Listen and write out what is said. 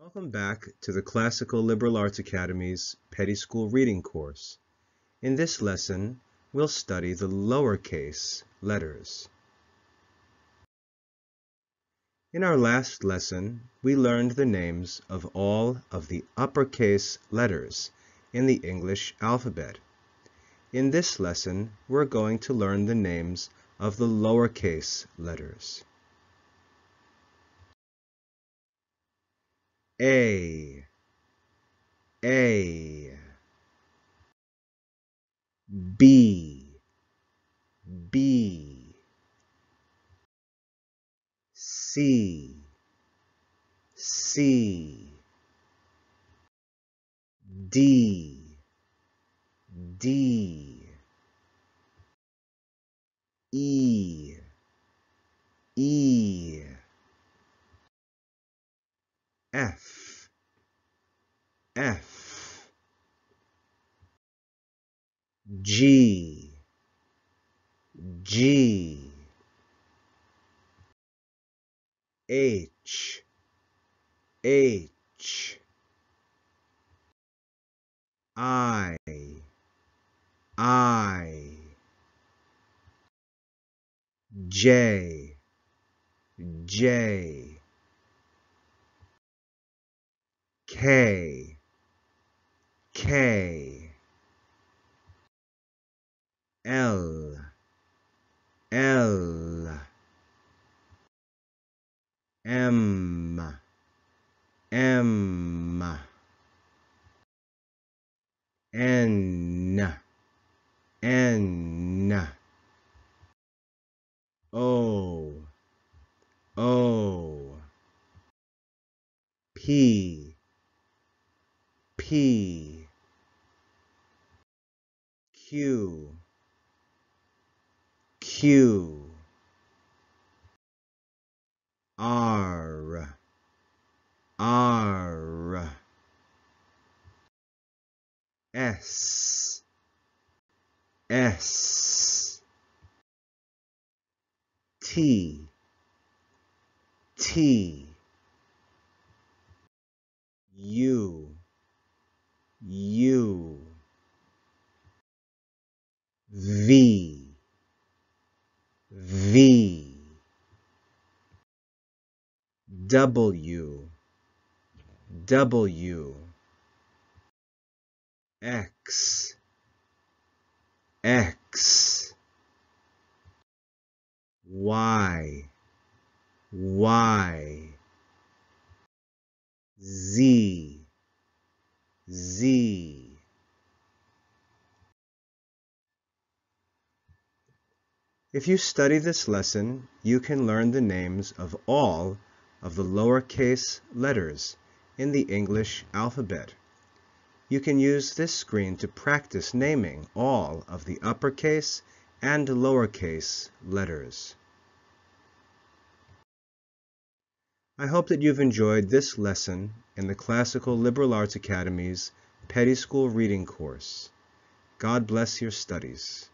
Welcome back to the Classical Liberal Arts Academy's Petty School Reading course. In this lesson, we'll study the lowercase letters. In our last lesson, we learned the names of all of the uppercase letters in the English alphabet. In this lesson, we're going to learn the names of the lowercase letters. A A B B C C D D E E G G H H I I J J K K L L M M N N O O P P Q Q R R S S T T U U V W W X X Y Y Z Z If you study this lesson, you can learn the names of all of the lowercase letters in the English alphabet. You can use this screen to practice naming all of the uppercase and lowercase letters. I hope that you've enjoyed this lesson in the Classical Liberal Arts Academy's Petty School Reading course. God bless your studies.